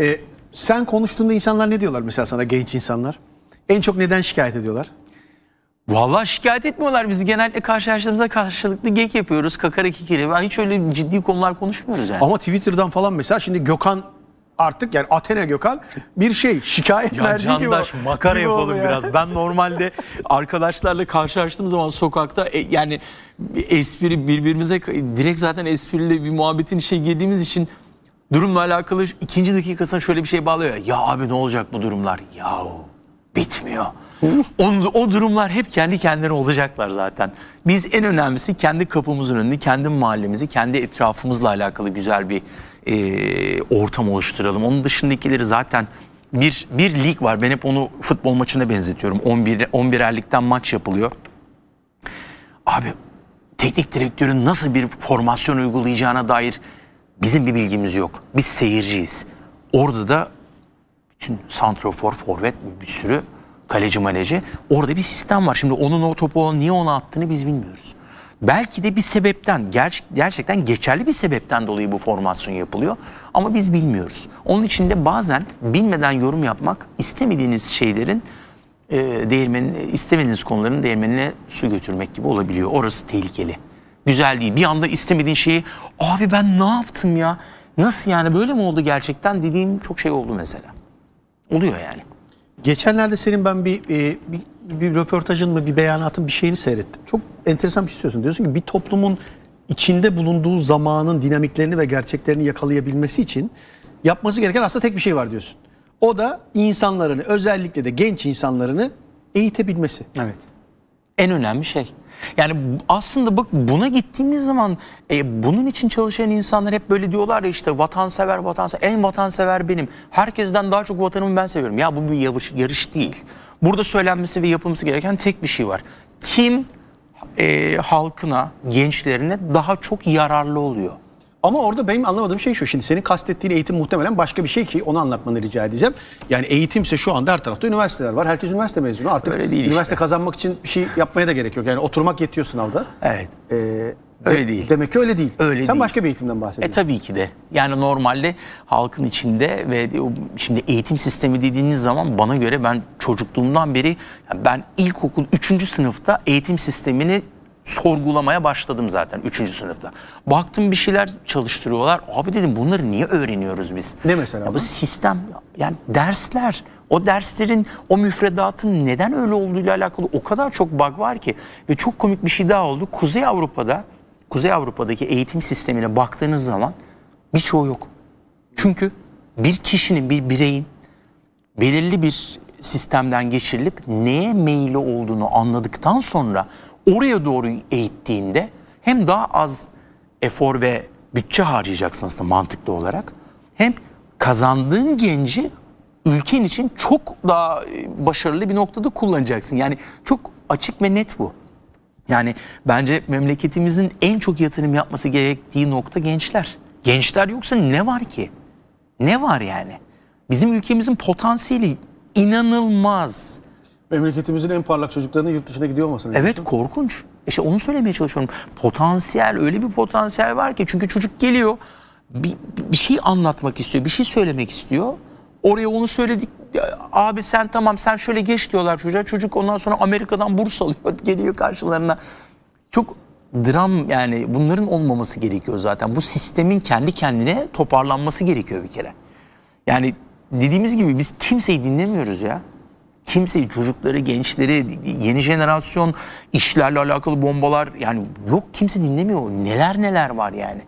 E, sen konuştuğunda insanlar ne diyorlar mesela sana genç insanlar? En çok neden şikayet ediyorlar? Vallahi şikayet etmiyorlar. Biz genelde karşılaştığımızda karşılıklı gek yapıyoruz. Kakara kikiri. hiç öyle ciddi konular konuşmuyoruz yani. Ama Twitter'dan falan mesela şimdi Gökhan artık yani Athena Gökhan bir şey şikayet ya verdiği gibi. Candaş makara yapalım biraz. Ben normalde arkadaşlarla karşılaştığım zaman sokakta e, yani espri birbirimize direkt zaten espriyle bir muhabbetin işe girdiğimiz için durumla alakalı ikinci dakikasına şöyle bir şey bağlıyor. Ya abi ne olacak bu durumlar? Yahu bitmiyor. o, o durumlar hep kendi kendine olacaklar zaten. Biz en önemlisi kendi kapımızın önünü, kendi mahallemizi, kendi etrafımızla alakalı güzel bir e, ortam oluşturalım. Onun dışındakileri zaten bir, bir lig var. Ben hep onu futbol maçına benzetiyorum. 11, 11'er ligden maç yapılıyor. Abi teknik direktörün nasıl bir formasyon uygulayacağına dair Bizim bir bilgimiz yok. Biz seyirciyiz. Orada da bütün santrofor, forvet bir sürü kaleci maleci. Orada bir sistem var. Şimdi onun o topu niye ona attığını biz bilmiyoruz. Belki de bir sebepten, gerçek gerçekten geçerli bir sebepten dolayı bu formasyon yapılıyor. Ama biz bilmiyoruz. Onun için de bazen bilmeden yorum yapmak istemediğiniz şeylerin e, değirmenin, istemediğiniz konuların değirmenine su götürmek gibi olabiliyor. Orası tehlikeli güzel değil. Bir anda istemediğin şeyi abi ben ne yaptım ya? Nasıl yani böyle mi oldu gerçekten dediğim çok şey oldu mesela. Oluyor yani. Geçenlerde senin ben bir, bir, e, bir, bir röportajın mı bir beyanatın bir şeyini seyrettim. Çok enteresan bir şey söylüyorsun. Diyorsun ki bir toplumun içinde bulunduğu zamanın dinamiklerini ve gerçeklerini yakalayabilmesi için yapması gereken aslında tek bir şey var diyorsun. O da insanlarını özellikle de genç insanlarını eğitebilmesi. Evet en önemli şey. Yani aslında bak buna gittiğimiz zaman e, bunun için çalışan insanlar hep böyle diyorlar ya işte vatansever vatansever en vatansever benim. Herkesten daha çok vatanımı ben seviyorum. Ya bu bir yarış, yarış değil. Burada söylenmesi ve yapılması gereken tek bir şey var. Kim e, halkına, gençlerine daha çok yararlı oluyor? Ama orada benim anlamadığım şey şu. Şimdi senin kastettiğin eğitim muhtemelen başka bir şey ki onu anlatmanı rica edeceğim. Yani eğitimse şu anda her tarafta üniversiteler var. Herkes üniversite mezunu. Artık Öyle değil üniversite işte. kazanmak için bir şey yapmaya da gerek yok. Yani oturmak yetiyor sınavda. Evet. Ee, öyle değil. Demek ki öyle değil. Öyle Sen değil. başka bir eğitimden bahsediyorsun. E tabii ki de. Yani normalde halkın içinde ve şimdi eğitim sistemi dediğiniz zaman bana göre ben çocukluğumdan beri ben ilkokul 3. sınıfta eğitim sistemini sorgulamaya başladım zaten 3. sınıfta. Baktım bir şeyler çalıştırıyorlar. Abi dedim bunları niye öğreniyoruz biz? Ne mesela? Ya bu sistem yani dersler. O derslerin o müfredatın neden öyle olduğuyla alakalı o kadar çok bug var ki ve çok komik bir şey daha oldu. Kuzey Avrupa'da Kuzey Avrupa'daki eğitim sistemine baktığınız zaman birçoğu yok. Çünkü bir kişinin, bir bireyin belirli bir sistemden geçirilip neye meyli olduğunu anladıktan sonra oraya doğru eğittiğinde hem daha az efor ve bütçe harcayacaksın aslında mantıklı olarak hem kazandığın genci ülken için çok daha e, başarılı bir noktada kullanacaksın. Yani çok açık ve net bu. Yani bence memleketimizin en çok yatırım yapması gerektiği nokta gençler. Gençler yoksa ne var ki? Ne var yani? Bizim ülkemizin potansiyeli inanılmaz. Memleketimizin en parlak çocuklarının yurt dışına gidiyor olmasın. Evet diyorsun. korkunç. E işte onu söylemeye çalışıyorum. Potansiyel öyle bir potansiyel var ki çünkü çocuk geliyor bir, bir şey anlatmak istiyor, bir şey söylemek istiyor. Oraya onu söyledik. Abi sen tamam sen şöyle geç diyorlar çocuğa. Çocuk ondan sonra Amerika'dan burs alıyor. Geliyor karşılarına. Çok dram yani bunların olmaması gerekiyor zaten. Bu sistemin kendi kendine toparlanması gerekiyor bir kere. Yani dediğimiz gibi biz kimseyi dinlemiyoruz ya kimseyi, çocukları, gençleri, yeni jenerasyon işlerle alakalı bombalar yani yok kimse dinlemiyor. Neler neler var yani.